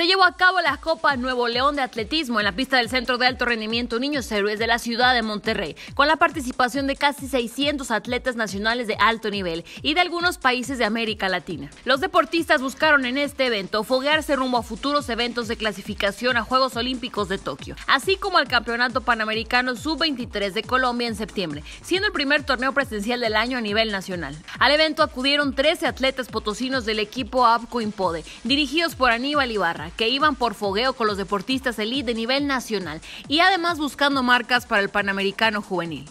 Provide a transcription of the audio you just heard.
Se llevó a cabo la Copa Nuevo León de Atletismo en la pista del Centro de Alto Rendimiento Niños Héroes de la ciudad de Monterrey, con la participación de casi 600 atletas nacionales de alto nivel y de algunos países de América Latina. Los deportistas buscaron en este evento foguearse rumbo a futuros eventos de clasificación a Juegos Olímpicos de Tokio, así como al Campeonato Panamericano Sub-23 de Colombia en septiembre, siendo el primer torneo presencial del año a nivel nacional. Al evento acudieron 13 atletas potosinos del equipo APCO Impode, dirigidos por Aníbal Ibarra que iban por fogueo con los deportistas elite de nivel nacional y además buscando marcas para el Panamericano Juvenil.